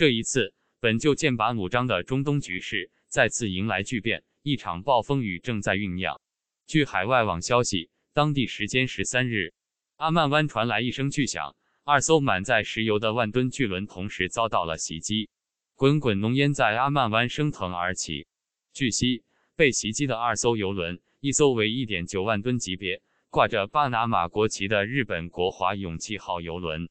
这一次，本就剑拔弩张的中东局势再次迎来巨变，一场暴风雨正在酝酿。据海外网消息，当地时间十三日，阿曼湾传来一声巨响，二艘满载石油的万吨巨轮同时遭到了袭击，滚滚浓烟在阿曼湾升腾而起。据悉，被袭击的二艘油轮，一艘为一点九万吨级别，挂着巴拿马国旗的日本国华勇气号游轮。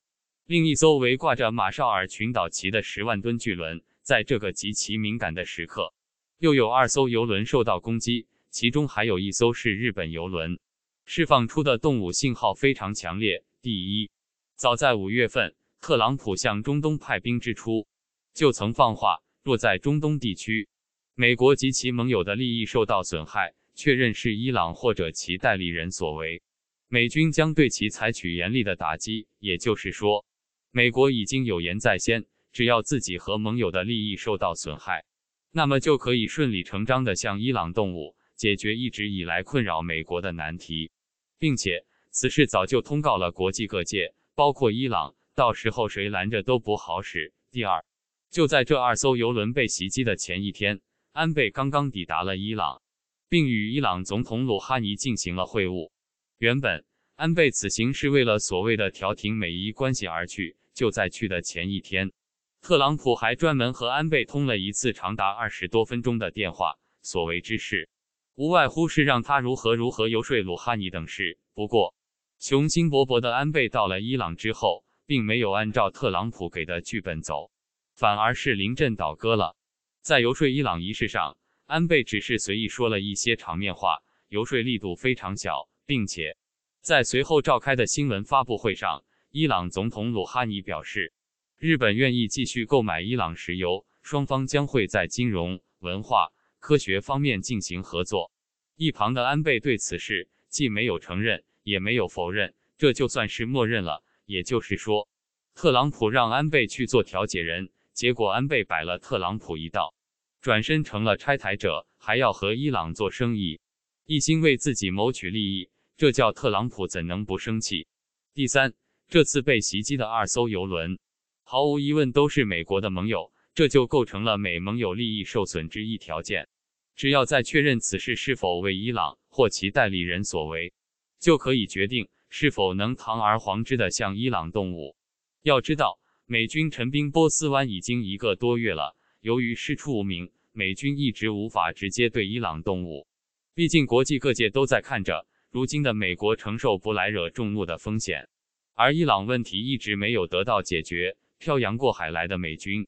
另一艘围挂着马绍尔群岛旗的十万吨巨轮，在这个极其敏感的时刻，又有二艘游轮受到攻击，其中还有一艘是日本游轮。释放出的动物信号非常强烈。第一，早在五月份，特朗普向中东派兵之初，就曾放话：若在中东地区，美国及其盟友的利益受到损害，确认是伊朗或者其代理人所为，美军将对其采取严厉的打击。也就是说。美国已经有言在先，只要自己和盟友的利益受到损害，那么就可以顺理成章地向伊朗动武，解决一直以来困扰美国的难题，并且此事早就通告了国际各界，包括伊朗，到时候谁拦着都不好使。第二，就在这二艘油轮被袭击的前一天，安倍刚刚抵达了伊朗，并与伊朗总统鲁哈尼进行了会晤。原本。安倍此行是为了所谓的调停美伊关系而去。就在去的前一天，特朗普还专门和安倍通了一次长达二十多分钟的电话，所为之事，无外乎是让他如何如何游说鲁哈尼等事。不过，雄心勃勃的安倍到了伊朗之后，并没有按照特朗普给的剧本走，反而是临阵倒戈了。在游说伊朗仪式上，安倍只是随意说了一些场面话，游说力度非常小，并且。在随后召开的新闻发布会上，伊朗总统鲁哈尼表示，日本愿意继续购买伊朗石油，双方将会在金融、文化、科学方面进行合作。一旁的安倍对此事既没有承认，也没有否认，这就算是默认了。也就是说，特朗普让安倍去做调解人，结果安倍摆了特朗普一道，转身成了拆台者，还要和伊朗做生意，一心为自己谋取利益。这叫特朗普怎能不生气？第三，这次被袭击的二艘游轮，毫无疑问都是美国的盟友，这就构成了美盟友利益受损之一条件。只要再确认此事是否为伊朗或其代理人所为，就可以决定是否能堂而皇之的向伊朗动武。要知道，美军陈兵波斯湾已经一个多月了，由于师出无名，美军一直无法直接对伊朗动武。毕竟，国际各界都在看着。如今的美国承受不来惹众怒的风险，而伊朗问题一直没有得到解决，漂洋过海来的美军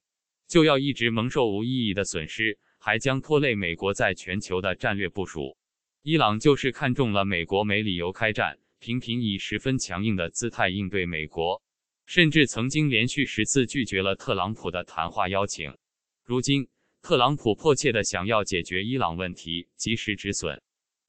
就要一直蒙受无意义的损失，还将拖累美国在全球的战略部署。伊朗就是看中了美国没理由开战，频频以十分强硬的姿态应对美国，甚至曾经连续十次拒绝了特朗普的谈话邀请。如今，特朗普迫切的想要解决伊朗问题，及时止损。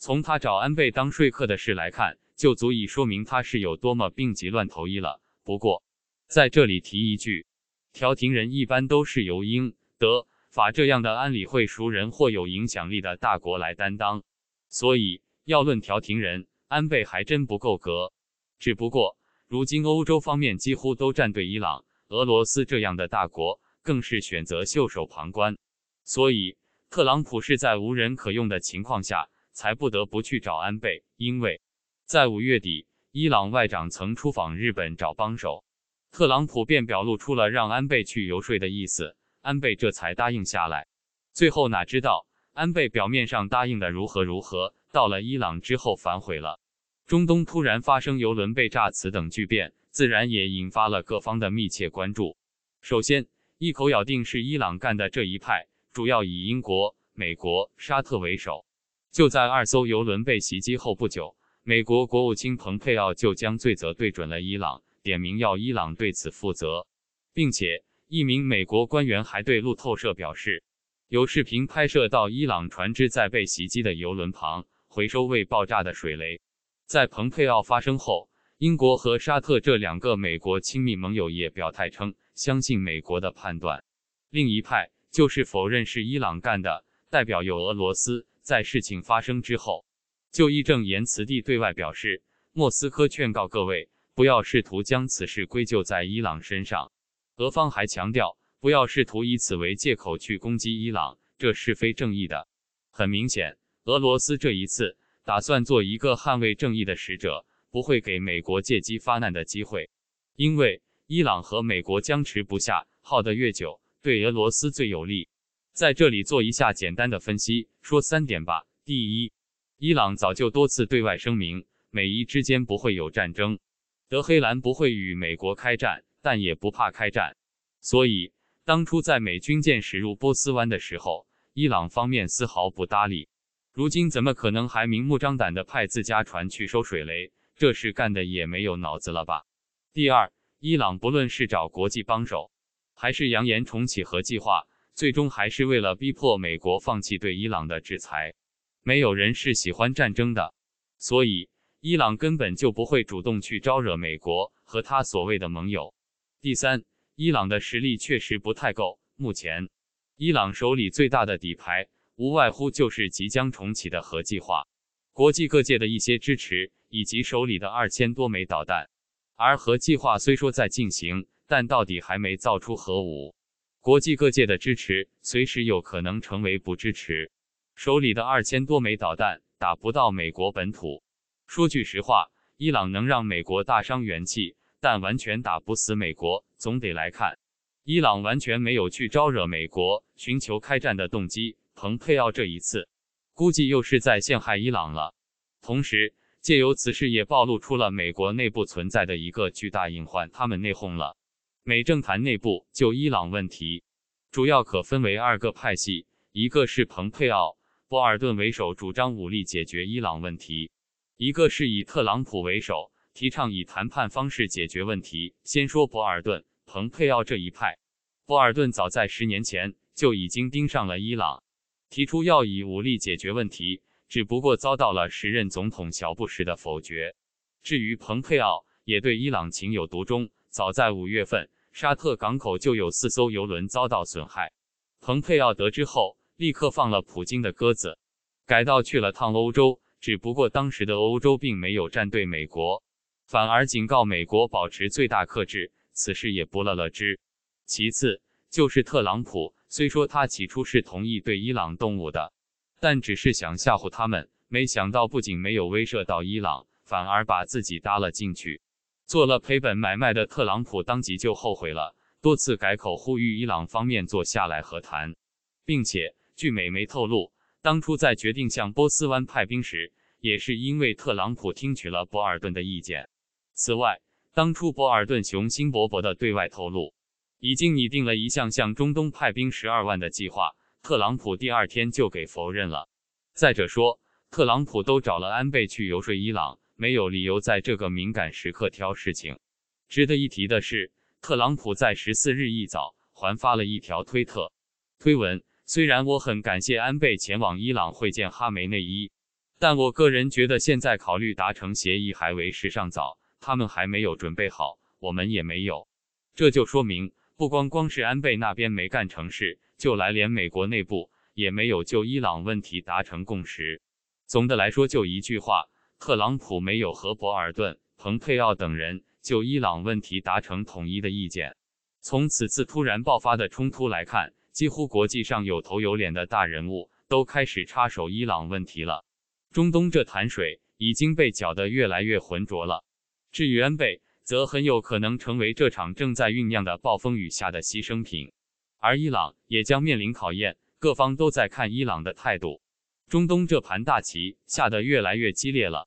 从他找安倍当说客的事来看，就足以说明他是有多么病急乱投医了。不过，在这里提一句，调停人一般都是由英、德、法这样的安理会熟人或有影响力的大国来担当，所以要论调停人，安倍还真不够格。只不过，如今欧洲方面几乎都站队伊朗、俄罗斯这样的大国，更是选择袖手旁观，所以特朗普是在无人可用的情况下。才不得不去找安倍，因为在五月底，伊朗外长曾出访日本找帮手，特朗普便表露出了让安倍去游说的意思，安倍这才答应下来。最后哪知道，安倍表面上答应的如何如何，到了伊朗之后反悔了。中东突然发生油轮被炸此等巨变，自然也引发了各方的密切关注。首先一口咬定是伊朗干的，这一派主要以英国、美国、沙特为首。就在二艘游轮被袭击后不久，美国国务卿蓬佩奥就将罪责对准了伊朗，点名要伊朗对此负责，并且一名美国官员还对路透社表示，有视频拍摄到伊朗船只在被袭击的游轮旁回收未爆炸的水雷。在蓬佩奥发声后，英国和沙特这两个美国亲密盟友也表态称相信美国的判断，另一派就是否认是伊朗干的，代表有俄罗斯。在事情发生之后，就义正言辞地对外表示，莫斯科劝告各位不要试图将此事归咎在伊朗身上。俄方还强调，不要试图以此为借口去攻击伊朗，这是非正义的。很明显，俄罗斯这一次打算做一个捍卫正义的使者，不会给美国借机发难的机会。因为伊朗和美国僵持不下，耗得越久，对俄罗斯最有利。在这里做一下简单的分析，说三点吧。第一，伊朗早就多次对外声明，美伊之间不会有战争，德黑兰不会与美国开战，但也不怕开战。所以当初在美军舰驶入波斯湾的时候，伊朗方面丝毫不搭理。如今怎么可能还明目张胆地派自家船去收水雷？这事干的也没有脑子了吧？第二，伊朗不论是找国际帮手，还是扬言重启核计划。最终还是为了逼迫美国放弃对伊朗的制裁。没有人是喜欢战争的，所以伊朗根本就不会主动去招惹美国和他所谓的盟友。第三，伊朗的实力确实不太够。目前，伊朗手里最大的底牌无外乎就是即将重启的核计划、国际各界的一些支持以及手里的二千多枚导弹。而核计划虽说在进行，但到底还没造出核武。国际各界的支持随时有可能成为不支持。手里的二千多枚导弹打不到美国本土。说句实话，伊朗能让美国大伤元气，但完全打不死美国。总得来看，伊朗完全没有去招惹美国、寻求开战的动机。蓬佩奥这一次估计又是在陷害伊朗了。同时，借由此事也暴露出了美国内部存在的一个巨大隐患：他们内讧了。美政坛内部就伊朗问题，主要可分为二个派系，一个是蓬佩奥、博尔顿为首，主张武力解决伊朗问题；一个是以特朗普为首，提倡以谈判方式解决问题。先说博尔顿、蓬佩奥这一派，博尔顿早在十年前就已经盯上了伊朗，提出要以武力解决问题，只不过遭到了时任总统小布什的否决。至于蓬佩奥，也对伊朗情有独钟。早在五月份，沙特港口就有四艘油轮遭到损害。蓬佩奥得知后，立刻放了普京的鸽子，改道去了趟欧洲。只不过当时的欧洲并没有站队美国，反而警告美国保持最大克制。此事也不了了之。其次就是特朗普，虽说他起初是同意对伊朗动武的，但只是想吓唬他们，没想到不仅没有威慑到伊朗，反而把自己搭了进去。做了赔本买卖的特朗普当即就后悔了，多次改口呼吁伊朗方面坐下来和谈，并且据美媒透露，当初在决定向波斯湾派兵时，也是因为特朗普听取了博尔顿的意见。此外，当初博尔顿雄心勃勃地对外透露，已经拟定了一项向中东派兵十二万的计划，特朗普第二天就给否认了。再者说，特朗普都找了安倍去游说伊朗。没有理由在这个敏感时刻挑事情。值得一提的是，特朗普在十四日一早还发了一条推特推文，虽然我很感谢安倍前往伊朗会见哈梅内伊，但我个人觉得现在考虑达成协议还为时尚早，他们还没有准备好，我们也没有。这就说明，不光光是安倍那边没干成事就来，连美国内部也没有就伊朗问题达成共识。总的来说，就一句话。特朗普没有和博尔顿、蓬佩奥等人就伊朗问题达成统一的意见。从此次突然爆发的冲突来看，几乎国际上有头有脸的大人物都开始插手伊朗问题了。中东这潭水已经被搅得越来越浑浊了。至于安倍，则很有可能成为这场正在酝酿的暴风雨下的牺牲品，而伊朗也将面临考验。各方都在看伊朗的态度。中东这盘大棋下得越来越激烈了。